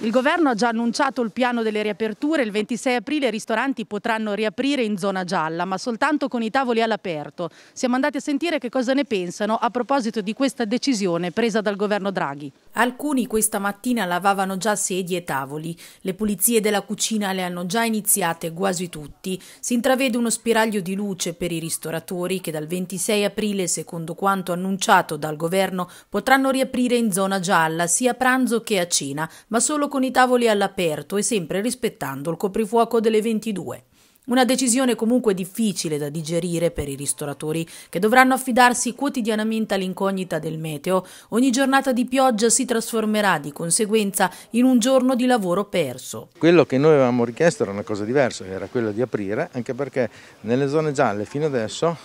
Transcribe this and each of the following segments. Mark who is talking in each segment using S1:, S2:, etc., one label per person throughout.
S1: Il governo ha già annunciato il piano delle riaperture, il 26 aprile i ristoranti potranno riaprire in zona gialla, ma soltanto con i tavoli all'aperto. Siamo andati a sentire che cosa ne pensano a proposito di questa decisione presa dal governo Draghi. Alcuni questa mattina lavavano già sedie e tavoli, le pulizie della cucina le hanno già iniziate quasi tutti. Si intravede uno spiraglio di luce per i ristoratori che dal 26 aprile, secondo quanto annunciato dal governo, potranno riaprire in zona gialla sia a pranzo che a cena, ma solo solo con i tavoli all'aperto e sempre rispettando il coprifuoco delle 22. Una decisione comunque difficile da digerire per i ristoratori che dovranno affidarsi quotidianamente all'incognita del meteo. Ogni giornata di pioggia si trasformerà di conseguenza in un giorno di lavoro perso.
S2: Quello che noi avevamo richiesto era una cosa diversa, era quello di aprire, anche perché nelle zone gialle fino adesso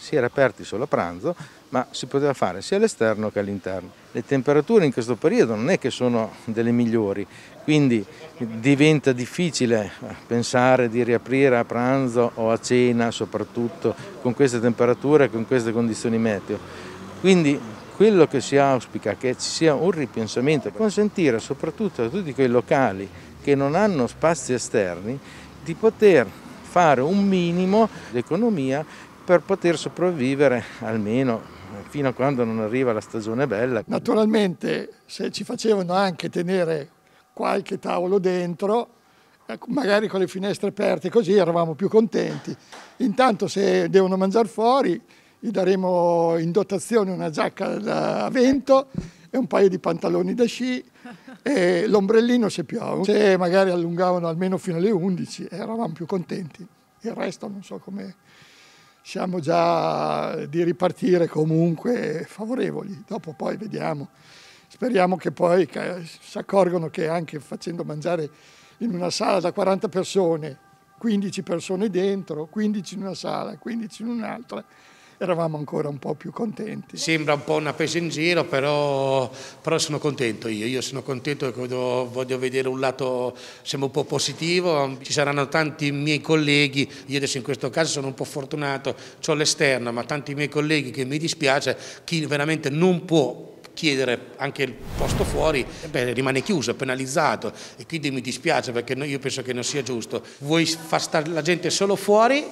S2: si era aperti solo a pranzo, ma si poteva fare sia all'esterno che all'interno. Le temperature in questo periodo non è che sono delle migliori, quindi diventa difficile eh, pensare di riaprire a pranzo o a cena, soprattutto con queste temperature e con queste condizioni meteo. Quindi quello che si auspica è che ci sia un ripensamento, e consentire soprattutto a tutti quei locali che non hanno spazi esterni di poter fare un minimo di economia per poter sopravvivere almeno fino a quando non arriva la stagione bella. Naturalmente
S3: se ci facevano anche tenere qualche tavolo dentro, ecco, magari con le finestre aperte così eravamo più contenti. Intanto se devono mangiare fuori gli daremo in dotazione una giacca da vento e un paio di pantaloni da sci e l'ombrellino se piove. Se magari allungavano almeno fino alle 11 eravamo più contenti, il resto non so come siamo già di ripartire comunque favorevoli, dopo poi vediamo. Speriamo che poi si accorgono che anche facendo mangiare in una sala da 40 persone, 15 persone dentro, 15 in una sala, 15 in un'altra, eravamo ancora un po' più contenti.
S4: Sembra un po' una presa in giro, però, però sono contento io, io sono contento che voglio, voglio vedere un lato sempre un po' positivo, ci saranno tanti miei colleghi, io adesso in questo caso sono un po' fortunato, ho l'esterno, ma tanti miei colleghi che mi dispiace, chi veramente non può chiedere anche il posto fuori, beh, rimane chiuso, penalizzato e quindi mi dispiace perché io penso che non sia giusto. Vuoi far stare la gente solo fuori?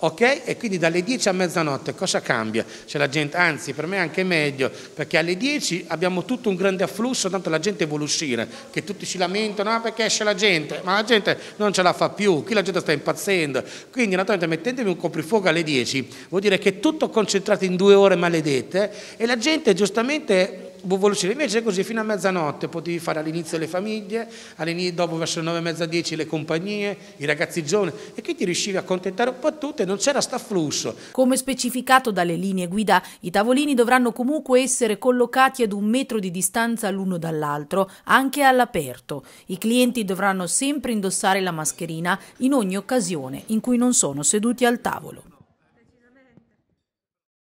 S4: Ok? E quindi dalle 10 a mezzanotte cosa cambia? C'è la gente, anzi per me è anche meglio, perché alle 10 abbiamo tutto un grande afflusso, tanto la gente vuole uscire, che tutti si lamentano, ah perché esce la gente, ma la gente non ce la fa più, qui la gente sta impazzendo. Quindi naturalmente mettetevi un coprifuoco alle 10, vuol dire che è tutto concentrato in due ore maledette e la gente giustamente veloce, invece così fino a mezzanotte potevi fare all'inizio le famiglie, all'inizio, dopo verso le 9 e mezza 10 le
S1: compagnie, i ragazzi giovani e quindi riuscivi a contentare un po' tutte, non c'era stafflusso. Come specificato dalle linee guida, i tavolini dovranno comunque essere collocati ad un metro di distanza l'uno dall'altro, anche all'aperto. I clienti dovranno sempre indossare la mascherina in ogni occasione in cui non sono seduti al tavolo.